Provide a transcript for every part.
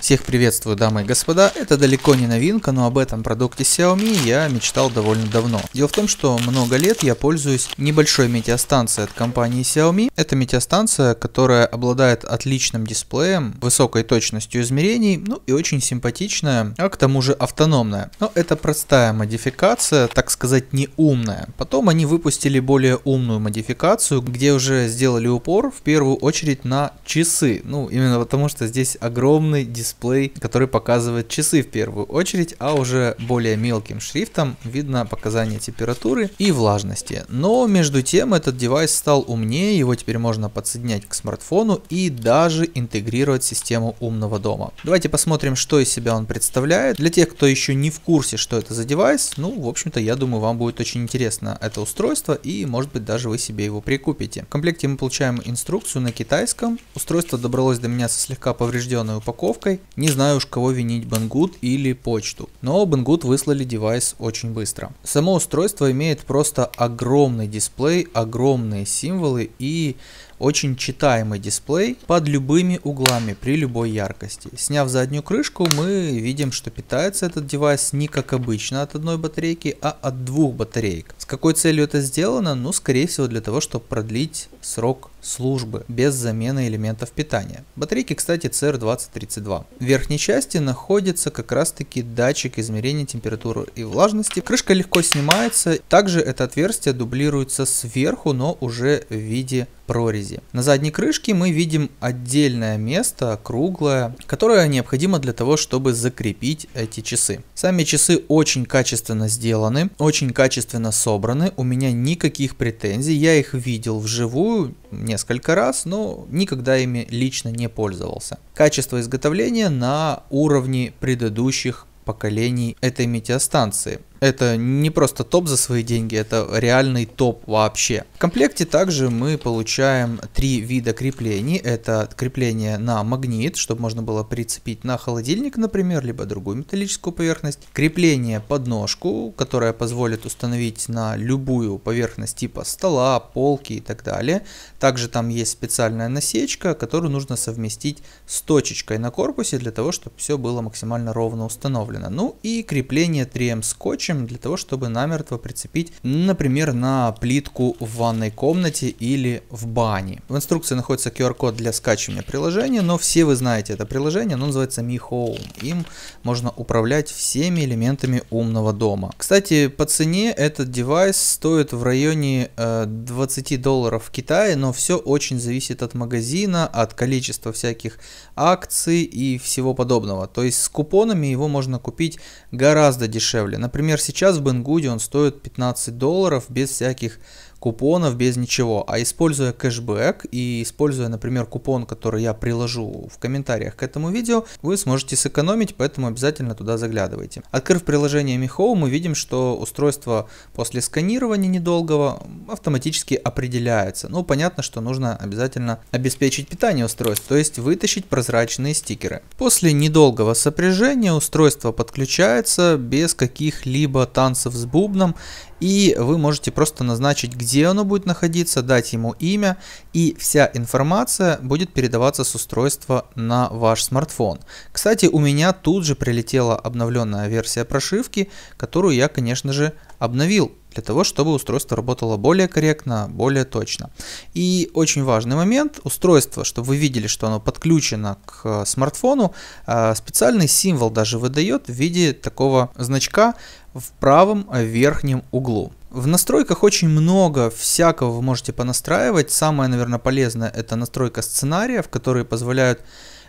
Всех приветствую, дамы и господа. Это далеко не новинка, но об этом продукте Xiaomi я мечтал довольно давно. Дело в том, что много лет я пользуюсь небольшой метеостанцией от компании Xiaomi. Это метеостанция, которая обладает отличным дисплеем, высокой точностью измерений, ну и очень симпатичная, а к тому же автономная. Но это простая модификация, так сказать, не умная. Потом они выпустили более умную модификацию, где уже сделали упор в первую очередь на часы. Ну, именно потому что здесь огромный дисплей дисплей, который показывает часы в первую очередь, а уже более мелким шрифтом видно показания температуры и влажности. Но между тем этот девайс стал умнее, его теперь можно подсоединять к смартфону и даже интегрировать в систему умного дома. Давайте посмотрим, что из себя он представляет. Для тех, кто еще не в курсе, что это за девайс, ну, в общем-то, я думаю, вам будет очень интересно это устройство и, может быть, даже вы себе его прикупите. В комплекте мы получаем инструкцию на китайском. Устройство добралось до меня со слегка поврежденной упаковкой. Не знаю уж кого винить Бангут или почту, но Бангут выслали девайс очень быстро. Само устройство имеет просто огромный дисплей, огромные символы и очень читаемый дисплей под любыми углами при любой яркости. Сняв заднюю крышку, мы видим, что питается этот девайс не как обычно от одной батарейки, а от двух батареек. С какой целью это сделано? Ну, скорее всего, для того, чтобы продлить срок службы без замены элементов питания. Батарейки, кстати, CR2032. В верхней части находится как раз таки датчик измерения температуры и влажности. Крышка легко снимается. Также это отверстие дублируется сверху, но уже в виде прорези. На задней крышке мы видим отдельное место, круглое, которое необходимо для того, чтобы закрепить эти часы. Сами часы очень качественно сделаны, очень качественно собраны, у меня никаких претензий, я их видел вживую несколько раз, но никогда ими лично не пользовался. Качество изготовления на уровне предыдущих поколений этой метеостанции. Это не просто топ за свои деньги, это реальный топ вообще. В комплекте также мы получаем три вида креплений. Это крепление на магнит, чтобы можно было прицепить на холодильник, например, либо другую металлическую поверхность. Крепление под ножку, которое позволит установить на любую поверхность типа стола, полки и так далее. Также там есть специальная насечка, которую нужно совместить с точечкой на корпусе для того, чтобы все было максимально ровно установлено. Ну и крепление 3M скотчем ищем для того, чтобы намертво прицепить, например, на плитку в ванной комнате или в бане. В инструкции находится QR-код для скачивания приложения, но все вы знаете это приложение, оно называется Mi Home. Им можно управлять всеми элементами умного дома. Кстати, по цене этот девайс стоит в районе 20 э, долларов в Китае, но все очень зависит от магазина, от количества всяких акций и всего подобного. То есть с купонами его можно купить гораздо дешевле. Например, сейчас в Бенгуде он стоит 15 долларов без всяких купонов, без ничего. А используя кэшбэк и используя, например, купон, который я приложу в комментариях к этому видео, вы сможете сэкономить, поэтому обязательно туда заглядывайте. Открыв приложение Mi Home, мы видим, что устройство после сканирования недолгого автоматически определяется. Ну, понятно, что нужно обязательно обеспечить питание устройств, то есть вытащить прозрачные стикеры. После недолгого сопряжения устройство подключается без каких-либо либо танцев с бубном. И вы можете просто назначить, где оно будет находиться, дать ему имя и вся информация будет передаваться с устройства на ваш смартфон. Кстати, у меня тут же прилетела обновленная версия прошивки, которую я, конечно же, обновил для того, чтобы устройство работало более корректно, более точно. И очень важный момент, устройство, чтобы вы видели, что оно подключено к э, смартфону, э, специальный символ даже выдает в виде такого значка в правом э, верхнем углу. В настройках очень много всякого вы можете понастраивать. Самое, наверное, полезное это настройка сценариев, которые позволяют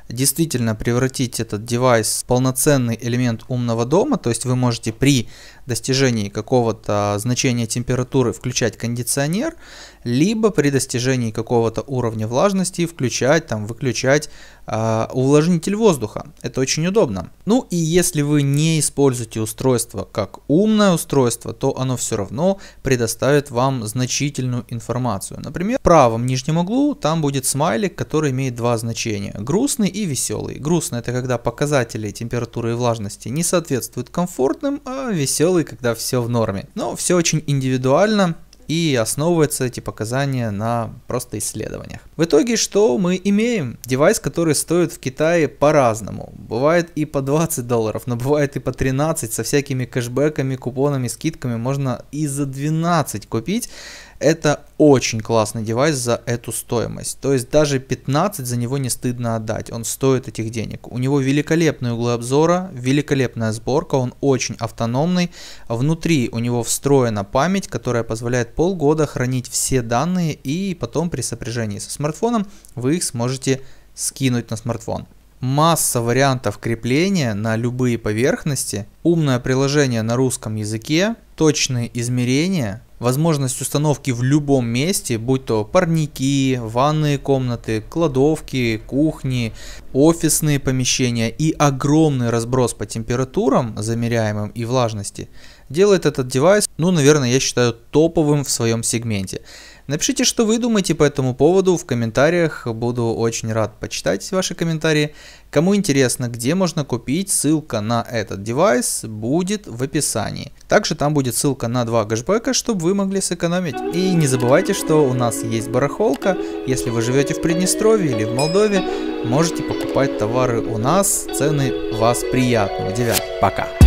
действительно превратить этот девайс в полноценный элемент умного дома. То есть вы можете при достижении какого-то значения температуры включать кондиционер, либо при достижении какого-то уровня влажности включать, там, выключать э, увлажнитель воздуха. Это очень удобно. Ну и если вы не используете устройство как умное устройство, то оно все равно предоставит вам значительную информацию. Например, в правом нижнем углу там будет смайлик, который имеет два значения. Грустный и веселый. Грустный это когда показатели температуры и влажности не соответствуют комфортным, а веселый делай, когда все в норме. Но все очень индивидуально, и основываются эти показания на просто исследованиях. В итоге что мы имеем? Девайс, который стоит в Китае по-разному. Бывает и по 20 долларов, но бывает и по 13 со всякими кэшбэками, купонами, скидками. Можно и за 12 купить. Это очень классный девайс за эту стоимость. То есть даже 15 за него не стыдно отдать, он стоит этих денег. У него великолепные углы обзора, великолепная сборка, он очень автономный. Внутри у него встроена память, которая позволяет полгода хранить все данные и потом при сопряжении со смартфоном вы их сможете скинуть на смартфон масса вариантов крепления на любые поверхности, умное приложение на русском языке, точные измерения, возможность установки в любом месте, будь то парники, ванные комнаты, кладовки, кухни, офисные помещения и огромный разброс по температурам, замеряемым и влажности, делает этот девайс, ну, наверное, я считаю топовым в своем сегменте. Напишите, что вы думаете по этому поводу в комментариях, буду очень рад почитать ваши комментарии. Кому интересно, где можно купить, ссылка на этот девайс будет в описании. Также там будет ссылка на два кэшбэка, чтобы вы могли сэкономить. И не забывайте, что у нас есть барахолка, если вы живете в Приднестровье или в Молдове, можете покупать товары у нас, цены вас приятны. Девят, пока!